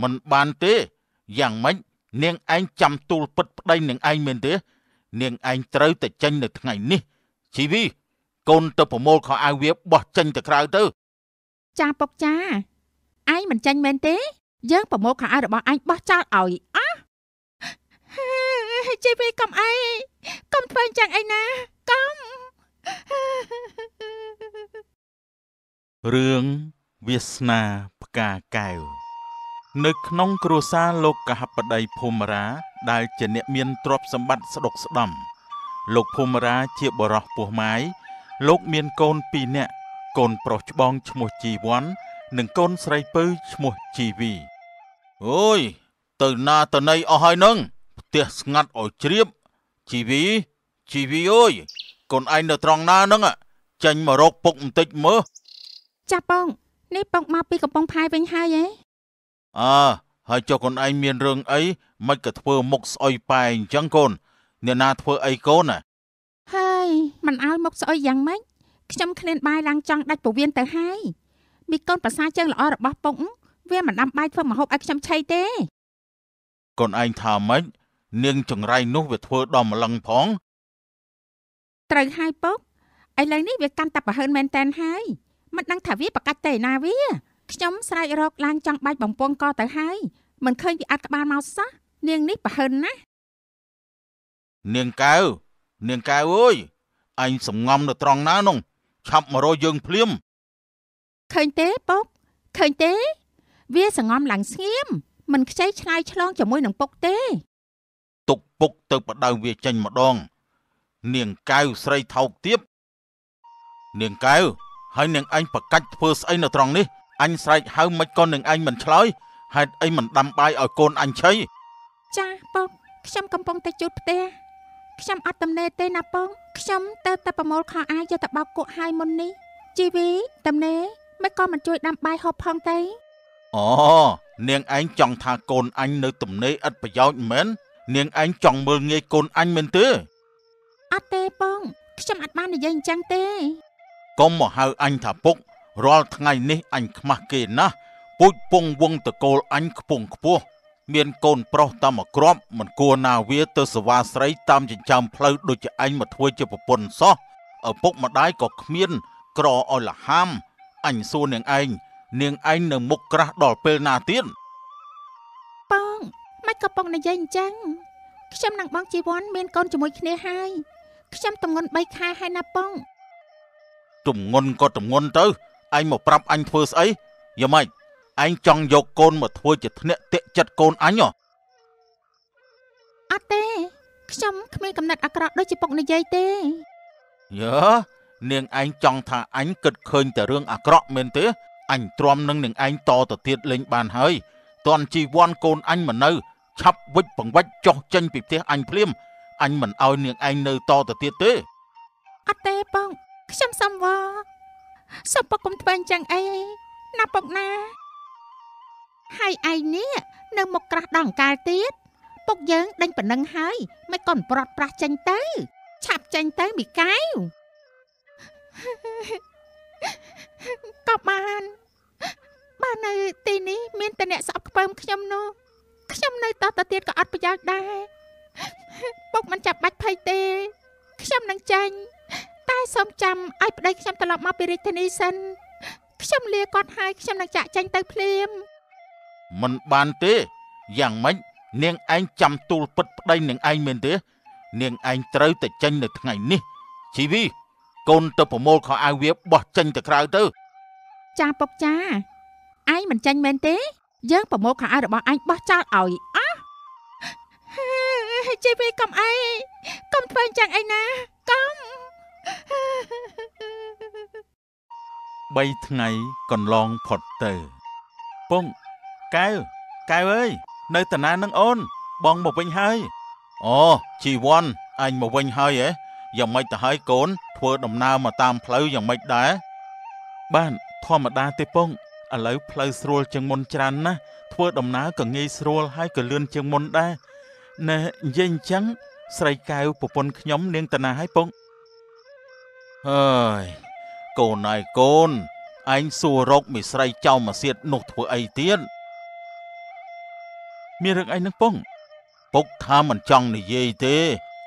មិនបានទេយ៉ាងម៉េចនាងឯងចាំទូលពិតប្តីនាងឯងមែនទេ នាងឯងត្រូវតែចេញនៅថ្ងៃនេះជីវីកូនទៅប្រមូលខោអាវវាបោះចេញទៅក្រៅទៅ ចាពុកចាឯងមិនចេញមែនទេ យើងប្រមូលខោអាវរបស់ឯងបោះចោលឲ្យអោះជីវីកុំអីកុំធ្វើអញ្ចឹងឯណាកុំរឿងវាសនាផ្កាកែវនៅក្នុងគ្រួសារលោកកហបតីភូមិរាដែលជាអ្នកមានទ្រព្យសម្បត្តិស្ដុកស្ដម្ភលោកភូមិរាជាបរោះពោះម៉ាយលោកមានកូន2នាក់កូនប្រុសច្បងឈ្មោះជីវ័ននិងកូនស្រីពៅឈ្មោះជីវីអូយទៅណាទៅណីអស់ហើយនឹងផ្ទះស្ងាត់ឲ្យជ្រាបជីវីជីវីអើយកូនឯងនៅត្រង់ណានឹងចាញ់មករកពុកបន្តិចមើលចាប៉ងនេះប៉ងមកពីកំពង់ផាយវិញហើយហ៎អើហើយចុះកូនឯងមានរឿងអីមិនក៏ធ្វើ មុខស្អុយប៉ែអញ្ចឹងកូនអ្នកណា ធ្វើអីកូនណាហើយមិនអើមុខស្អុយយ៉ាងម៉េចខ្ញុំឃ្លានបាយឡើងចង់ដាច់ពវៀនទៅហើយមីកូនប្រសាជើងល្អរបស់ពុកវាមិនដាំបាយធ្វើម្ហូបឲ្យខ្ញុំឆេទេកូនឯងថាម៉េចនាងចង្រៃនោះវាធ្វើដល់ម្លឹងផងត្រូវហើយពុកឥឡូវនេះវាកាន់តែប្រហើនមែនតែនហើយមិនដឹងថាវាប្រកាច់តែណាវាខ្ញុំស្រែករកឡាញចង់បាច់បំពង់កទៅហើយមិនឃើញវាអាត់ក្បាលមកសោះនាងនេះប្រហិនណាស់នាងកៅនាងកៅអើយអញសំងំនៅត្រង់ណានោះឆាប់មករកយើងភ្លាមឃើញទេពុកឃើញទេ វាសងំឡើងស្ងៀមមិនខ្ចីឆ្លើយ ឆ្លងជាមួយនឹងពុកទេទុកពុកទៅបដៅវាចេញម្ដងនាងកៅស្រីថោកទៀតនាងកៅហើយនាងឯងប្រកាច់ធ្វើស្អីនៅត្រង់នេះអញស្រែកហៅមិនក៏នឹងអញមិនឆ្លើយហេតុអីមិនដាំបាយឲ្យកូនអញឆីចាពងខ្ញុំកំពុងតែជូតផ្ទះខ្ញុំអត់ទំនេរទេណាពងខ្ញុំទៅតែប្រមូលខោអាវយកទៅបោកគក់ហើយមុននេះជីវីទំនេរមិនក៏មិនជួយដាំបាយហូបផងទេអូនាងឯងចង់ថាកូនអញនៅទំនេរឥតប្រយោជន៍មែននាងឯងចង់មើលងាយកូនអញមែនទេអត់ទេពងខ្ញុំអត់បាននិយាយអញ្ចឹងទេកុំមកហៅអញថាពុករាល់ថ្ងៃនេះអញខ្មាស់គេណាស់ពូជពងវងតកូលអញខ្ពងខ្ពស់មានកូនប្រុសតាមមកគ្រាប់មិនគួរណាវាទៅសវាស្រីតាមចិញ្ចើមផ្លូវដូចជាអញមកធ្វើជាប្រពន្ធសោះឪពុកម្ដាយក៏គ្មានក្រឲ្យលហាមអញសួរនាងឯងនាងឯងនៅមុខក្រាស់ដល់ពេលណាទៀតប៉ងមិនក៏ប៉ងនិយាយអញ្ចឹងខ្ញុំនឹងបងជីវ័នមានកូនជាមួយគ្នាហើយខ្ញុំតំងន់3ខែហើយណាប៉ងតំងន់ក៏តំងន់ទៅឯងមកប្រាប់អញធ្វើស្អីយ៉ាម៉េចឯងចង់យកកូនមកធ្វើជាធ្នាក់តិចិត្តកូនអញហ៎អត់ទេខ្ញុំគ្មានកំណត់អាក្រក់ដូចជាពុកនិយាយទេយើនាងឯងចង់ថាអញគិតឃើញតែរឿងអាក្រក់មែនទេអញទ្រាំនឹងនាងឯងតទៅទៀតលេងបានហើយតន់ជីវ័នកូនអញមកនៅឆាប់វិចបង្វិចចុះចេញពីផ្ទះអញភ្លាមអញមិនអោយនាងឯងនៅតទៅទៀតទេអត់ទេបងខ្ញុំសំវល់សុំពុកកុំធ្វើអញ្ចឹងអីណាពុកណា ហើយឯងនេះនៅមុខក្រាស់ដងកាលទៀតពុកយើងដេញប៉ុណ្ណឹងហើយមិនក៏ប្រត់ប្រាស់ចេញទៅឆាប់ចេញទៅមីកែវក៏បានបាននៅទីនេះមានតែអ្នកស្អប់ខ្ពើមខ្ញុំនោះខ្ញុំនៅតោះទៅទៀតក៏អត់ប្រយោជន៍ដែរពុកមិនចាប់បាច់ភ័យទេ ខ្ញុំនឹងចាញ់សូមចាំឲ្យប្តីខ្ញុំត្រឡប់មកពីរាជធានីសិនខ្ញុំលាគាត់ហើយខ្ញុំនឹងចាក់ចែងទៅភ្លាមមិនបានទេយ៉ាងម៉េចនាងឯងចាំទូលពិតប្តីនាងឯងមែនទេនាងឯងត្រូវតែចេញនៅថ្ងៃនេះជីវីកូនទៅប្រមូលខោអាវវាបោះចេញទៅក្រៅទៅ ចាពុកចាឯងមិនចេញមែនទេ យើងប្រមូលខោអាវរបស់ឯងបោះចោលឲ្យអោះជីវីកុំអីកុំធ្វើយ៉ាងអីណាកុំ3ថ្ងៃកន្លងផុតទៅពងកែវកែវអើយនៅតាណានឹងអូនបងមកវិញហើយអូជីវ័នអញមកវិញហើយហ៎យ៉ាងម៉េចទៅហើយកូន ធ្វើដំណើរមកតាមផ្លូវយ៉ាងម៉េចដែរបានធម្មតាទេពងឥឡូវផ្លូវស្រួលជាងមុនច្រើនណាស់ធ្វើដំណើរក៏ងាយស្រួលហើយក៏លឿនជាងមុនដែរណែនិយាយអញ្ចឹងស្រីកែវប្រពន្ធខ្ញុំនាងតាណាហើយពងអើយកូនឯកូនឯងសួររកមិស្រីចៅមកសៀតនោះធ្វើអីទៀតមានរឿងអីនឹងពងពុកថាមិនចង់និយាយទេ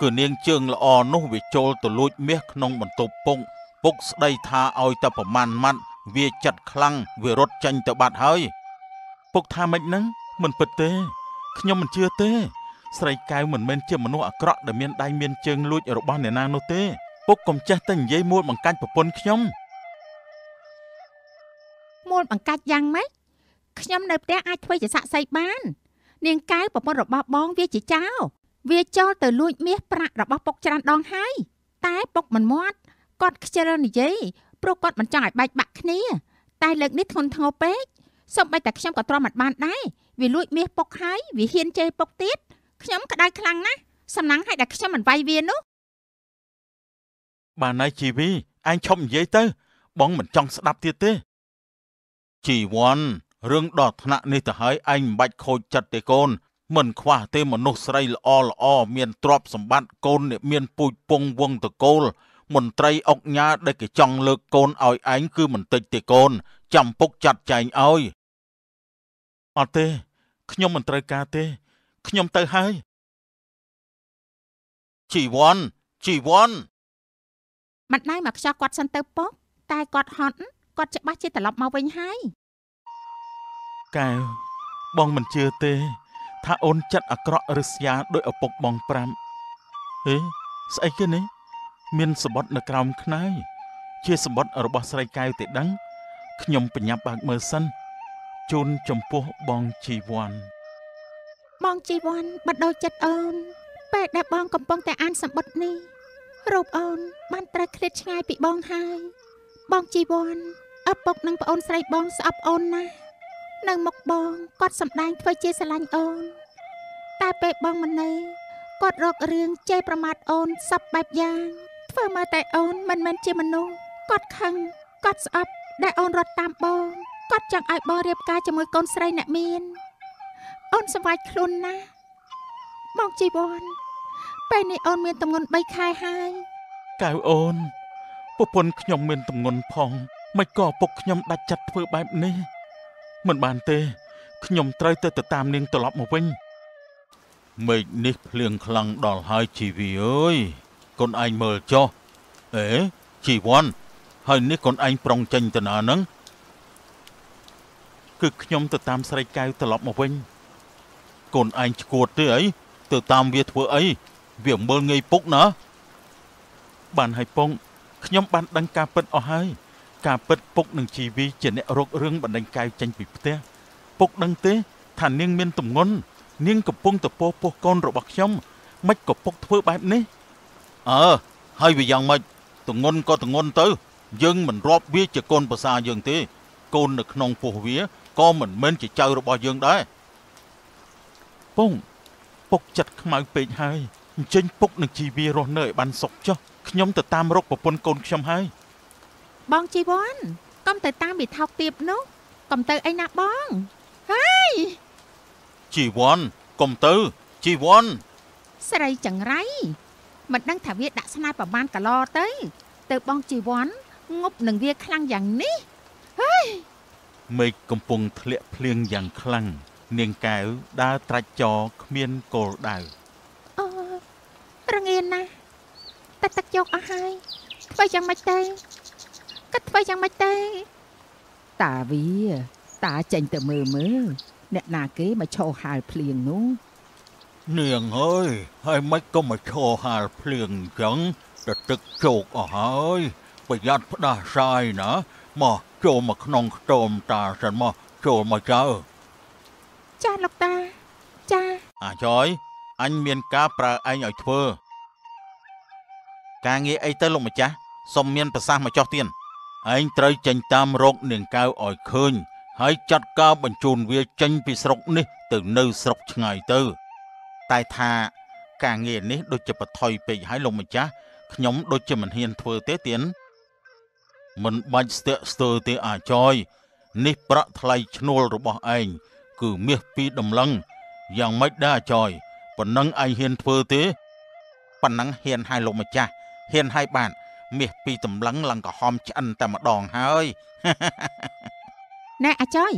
គឺនាងជើងល្អនោះវាចូលទៅលួច មាសក្នុង បន្ទប់ពុកពុក ស្ដីថាឲ្យតែប្រមាណម៉ាត់វាចិត្តខ្លាំងវារត់ចាញ់ទៅបាត់ហើយ ពុកថាម៉េចហ្នឹងមិនពិតទេខ្ញុំមិនជឿទេ ស្រីកៅមិនមែនជាមនុស្សអាក្រក់ដែលមានដៃមានជើងលួចរបស់អ្នកណានោះទេពុកកុំចេះតែនិយាយមួលបង្កាច់ប្រពន្ធខ្ញុំមួលបង្កាច់យ៉ាងម៉េចខ្ញុំនៅផ្ទះអាចធ្វើជាសាក់សីបាន នាងកៅប្រពន្ធរបស់បង វាជាចៅវាចូលទៅលួចមាសប្រាក់របស់ពុកច្រើនដងហើយ តែពុកមិនមាត់គាត់ខ្ជិលនិយាយព្រោះគាត់មិនចង់ឲ្យបែកបាក់គ្នា តែលើកនេះធ្ងន់ធ្ងរពេកសូម្បីតែខ្ញុំក៏ទ្រាំមិនបានដែរវាលួចមាសពុកហើយវាហ៊ានចេះពុកទៀតខ្ញុំក្តៅខ្លាំងណាស់សំឡឹងឲ្យតែខ្ញុំមិនវាយវានោះបានហើយជីវីឯងឈប់និយាយទៅបងមិនចង់ស្ដាប់ទៀតទេជីវ័នរឿងដល់ថ្នាក់នេះទៅហើយឯងមិនបាច់ខូចចិត្តទេកូន មិនខ្វះទេមនុស្សស្រីល្អល្អមានទ្រព្យសម្បត្តិកូនមានពូជពងវងតកូល មន្ត្រីអុកញ៉ាដែលគេចង់លើកកូនឲ្យឯងគឺមិនតិចទេកូនចាំពុកចាត់ចែងឲ្យអត់ទេខ្ញុំមិនត្រូវការទេខ្ញុំទៅហើយជីវ័នជីវ័នមិនដែរមកខ្យល់គាត់សិនទៅប៉ុកតែគាត់ហត់គាត់ច្បាស់ជាត្រឡប់មកវិញហើយកែវបងមិនជឿទេ ថាអូនចិត្តអាក្រក់ឬស្យាដោយឪពុកបងប្រាំហេស្អីគេនេះ មានសម្បត្តិនៅក្រោម ខ្នើយជាសម្បត្តិរបស់ស្រីកែវទេដឹងខ្ញុំបញ្ញាប់បើកមើលសិនជូនចំពោះបងជីវ័នបងជីវ័នបដិដូចចិត្តអូនពេលដែលបងកំពុងតែអានសម្បត្តិនេះរូបអូនបានត្រូវឃ្លាតឆ្ងាយពីបងហើយ បងជីវ័នឪពុកនិងប្អូនស្រីបងស្អប់អូនណាស់នៅមុខបងគាត់សម្ដែងធ្វើជាស្រឡាញ់អូន តែពេលបងមិននៅគាត់រករឿងចេះប្រមាថអូនសពបែបយ៉ាងធ្វើមកតែអូនមិនមែនជាមនុស្សគាត់ខឹងគាត់ស្អប់ដែលអូនរត់តាមបងគាត់ចង់ឲ្យបងរៀបការជាមួយកូនស្រីអ្នកមាន អូនសប្បាយខ្លួនណាស់បងជីវ័នពេលនេះអូនមានតម្ងន់3ខែហើយកៅអូនប្រពន្ធខ្ញុំមានតម្ងន់ផងមិនក៏ពុកខ្ញុំដាច់ចិត្តធ្វើបែបនេះ មិនបានទេខ្ញុំត្រូវទៅទៅតាមនាងត្រឡប់មកវិញមេឃនេះភ្លៀងខ្លាំងដល់ហើយជីវីអើយកូនឯងមើលចុះអេជីវ័នហើយនេះកូនឯងប្រុងចេញទៅណាហ្នឹងគឺខ្ញុំទៅតាមស្រីកៅត្រឡប់មកវិញកូនឯងឈួតទេអីទៅតាមវាធ្វើអីវាមើលងាយពុកណា បានហើយពងខ្ញុំបានដឹងការពិតអស់ហើយការពិតពុកនឹងជីវីជាអ្នករករឿងបណ្ដឹងកាយចេញពីផ្ទះពុកដឹងទេ ថានាងមានទំងន់នាងកំពុងតពោពោះកូនរបស់ខ្ញុំមិនក៏ពុកធ្វើបែបនេះអើហើយវាយ៉ាងម៉េចទំងន់ក៏ទំងន់ទៅ យើងមិនរាប់វាជាកូនប្រសាយើងទេ កូននៅក្នុង ពោះវាក៏មិនមែនជាចៅរបស់យើងដែរពងពុកចិត្តខ្មៅពេកហើយអញ្ចឹងពុកនឹងជីវីរស់នៅឲ្យបានសុខចុះខ្ញុំទៅតាមរកប្រពន្ធកូនខ្ញុំហើយបងជីវ័នកុំទៅតាមវាថោកទៀបនោះកុំទៅអីណាបងហើយជីវ័នកុំទៅជីវ័នស្រីចង្រៃមិនដឹង ថាវា ដាក់ស្នាយប្រមាណកឡទៅ ទៅបងជីវ័នងប់នឹងវាខ្លាំងយ៉ាងនេះហើយមេឃកំពុងធ្លាក់ភ្លៀងយ៉ាងខ្លាំងនាងកែវដើរត្រាច់ចរគ្មានគោលដៅរងាណាស់តែទឹកយកអស់ហើយធ្វើយ៉ាងម៉េចទៅគាត់ធ្វើយ៉ាងម៉េចទៅតាវាតាចេញទៅមើលមើលអ្នកណាគេមកឈោហាលភ្លៀងនោះនាងអើយ ហើយមិនក៏មកឈោហាលភ្លៀងអញ្ចឹងតែទឹកជោកអស់ហើយប្រយ័ត្នផ្ដាសាយណា មកចូលមកក្នុងខ្ទមតាសិនមកចូលមកចើចាលោកតាចាអាចយអញមានការប្រើឯងឲ្យធ្វើ ការងារអីទៅលោកម្ចាស់សុំមានប្រសាសន៍មកចោះទៀតឯងត្រូវចេញតាមរកនាងកៅឲ្យឃើញ ហើយចាត់ការបញ្ជូនវាចេញពីស្រុកនេះទៅនៅស្រុកឆ្ងាយទៅ តែថា ការងារនេះដូចជាបថុយពេកហើយលោកម្ចាស់ខ្ញុំដូចជាមិនហ៊ានធ្វើទេទៀនមិនបាច់ស្ទាក់ស្ទើរទេអាចយនេះប្រាក់ថ្លៃឈ្នួលរបស់ឯងគឺមាសពីដំឡឹង យ៉ាងម៉េចដែរអាចយប៉ុណ្ណឹងឯងហ៊ានធ្វើទេប៉ុណ្ណឹងហ៊ានហៅលោកម្ចាស់ហ៊ានហៅបានមាសពីតម្លឹងឡើងក្រហមឆ្អិនតែម្ដងហើយណែអាចយ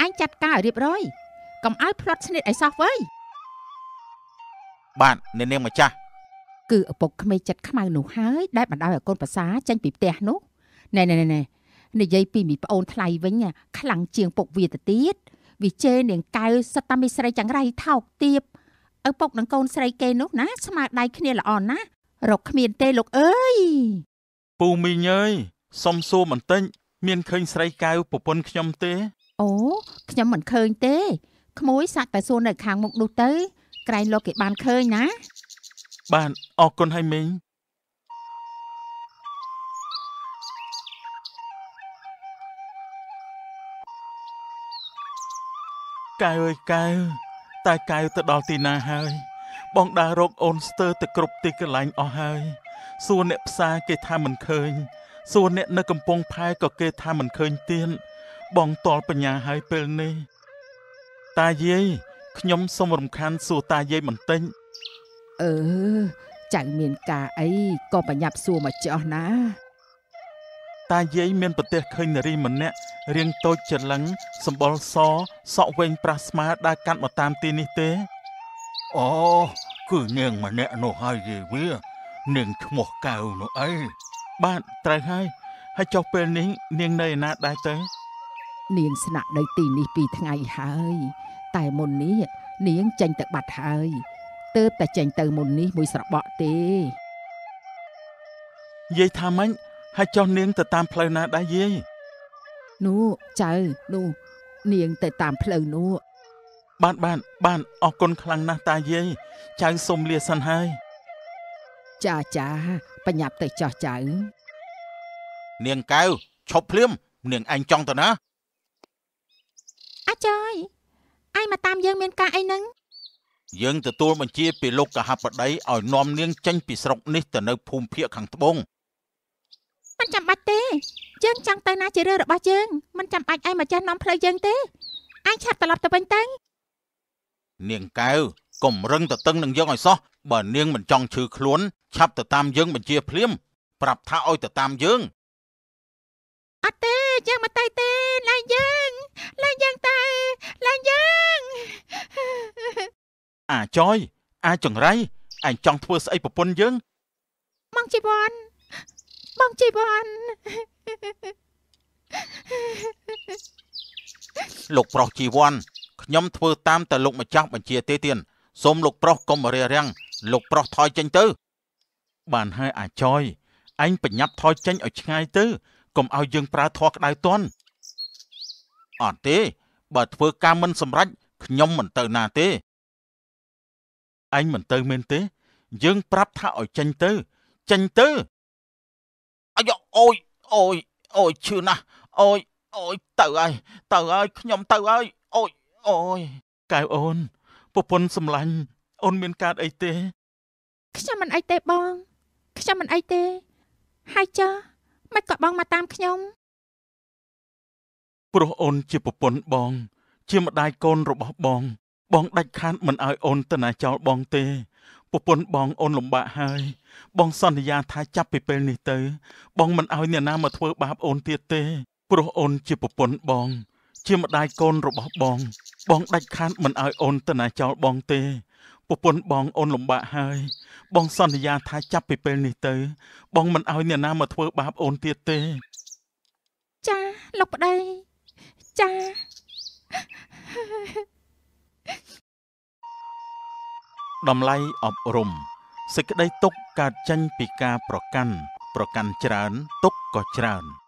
អញចាត់ការឲ្យរៀបរយកុំឲ្យផ្លត់ស្នៀតឲ្យសោះវើយបាទអ្នកនាងម្ចាស់ គឺឪពុកក្មេងចិត្តខ្មៅនោះហើយដែលបណ្ដោយឲ្យកូនប្រសាចេញពីផ្ទះនោះណែណែណែនិយាយពីមីប្អូន ថ្លៃវិញខ្លាំងជាងពុកវាទៅទៀតវាជេរនាងកៅសិតតាមីស្រីចង្រៃថោកទៀបឪពុកនិងកូនស្រីគេនោះណា ស្មើដៃគ្នាល្អណាស់រកគ្មានទេលោកអើយពូមីងអើយសុំសួរបន្តិចមានឃើញស្រីកៅប្រពន្ធខ្ញុំទេអូខ្ញុំមិនឃើញទេក្មួយសាក់តែសួរនៅខាងមុខនោះទៅ ក្រែងលោកគេបានឃើញណា បាទអរគុណហើយមីងកៅអើយកៅតែកៅទៅដល់ទីណាហើយ បងដើររកអូនស្ទើរទៅគ្រប់ទីកន្លែងអស់ហើយ សួរអ្នកផ្សារគេថាមិនឃើញសួរអ្នកនៅកំពង់ផែក៏គេថាមិនឃើញទៀតបងតល់បញ្ញាហើយពេលនេះតាយាយខ្ញុំសូមរំខានសួរតាយាយបន្តិចអឺចៅមានការអីក៏ប្រញាប់សួរមកចោះណាតាយាយមានប្រទេសឃើញនារីម្នាក់រាងតូចច្រឡឹងសម្បុរសសក់វែងប្រាស់ស្មើដើរកាត់មកតាមទីនេះទេអូគឺនាងម្នាក់នោះហើយយាយវានាងឈ្មោះកៅនោះអីបាទត្រូវហើយហើយចុះពេលនេះនាងនៅឯណាដែរទៅ នាងស្នាក់នៅទីនេះពីថ្ងៃហើយ តែមុននេះនាងចេញទៅបាត់ហើយទើបតែចេញទៅមុននេះមួយស្របក់ទេយាយថាម៉េចហើយចុះនាងទៅតាមផ្លូវណាដែរយាយនោះចៅនោះនាងទៅតាមផ្លូវនោះបានបានបានអរគុណខ្លាំងណាស់តាយាយចៅសូមលាសិនហើយ ចាចាប្រញាប់ទៅចោះចៅនាងកៅឈប់ភ្លាមនាងឯងចង់ទៅណាអាចាយឯងមកតាមយើងមានការអីហ្នឹងយើងទទួលបញ្ជាពីលោកកហបតីឲ្យនាំនាងចេញពីស្រុកនេះទៅនៅភូមិភាគខាងត្បូងមិនចាំបាច់ទេយើងចង់ទៅណាជារឿងរបស់យើងមិនចាំបាច់ឯងមកចេះនាំផ្លូវយើងទេឯងឆាប់ត្រឡប់ទៅវិញទៅនាងកៅកុំរឹងតតឹងនឹងយើងឲ្យសោះបើនាងមិនចង់ឈឺខ្លួន ឆាប់ទៅតាមយើងបញ្ជា ភ្លាមប្រាប់ថាឲ្យទៅតាមយើងអត់ទេយើងមកទៅទេឡើយយើងឡើយយើងទៅឡើយយើងអាចយអាចចង្រៃឯងចង់ធ្វើស្អីប្រពន្ធយើងម៉ងជីវ័នបងជីវ័នលោកប្រុសជីវ័នខ្ញុំធ្វើតាមតែលោកម្ចាស់បញ្ជាទេទៀតសូមលោកប្រុសកុំរារាំងលោកប្រុសថយចេញទៅ បានហើយអាចយអញបញ្ញាប់ថយចេញឲ្យឆ្ងាយទៅកុំឲ្យយើងប្រើធัวក្តៅតន់អត់ទេ បើធ្វើការមិនសម្រេចខ្ញុំមិនទៅណាទេអញមិនទៅមែនទេ យើង ប្រាប់ថាឲ្យចេញទៅចេញទៅអាយអូយអូយអូយឈឺណាស់អូយអូយទៅហើយទៅហើយខ្ញុំទៅហើយអូយអូយកែវអូនប្រពន្ធសម្លាញ់អូនមានកើតអីទេ ខ្ញុំមិនអីទេបងខ្ញុំមិនអីទេហើយចាមិនក៏បងមកតាមខ្ញុំព្រោះអូនជាប្រពន្ធបង ជាម្ដាយកូនរបស់បង បងដាច់ខាតមិនឲ្យអូនតណាចោលបងទេប្រពន្ធបងអូនលំបាកហើយ បងសន្យាថាចាប់ពីពេលនេះទៅបងមិនឲ្យអ្នកណាមកធ្វើបាបអូនទៀតទេព្រោះអូនជាប្រពន្ធបងជាម្ដាយកូនរបស់បងបងដាច់ខាតមិនឲ្យអូនតណាចោលបងទេប្រពន្ធបងអូនលំបាកហើយ បងសន្យាថាចាប់ពីពេលនេះទៅ បងមិនឲ្យអ្នកណាមកធ្វើបាបអូនទៀតទេចាលោកប្តីចាតម្លៃអប់រំសេចក្តីទុកកើតចេញពីការ ប្រកាន់ប្រកាន់ច្រើនទុកក៏ច្រើន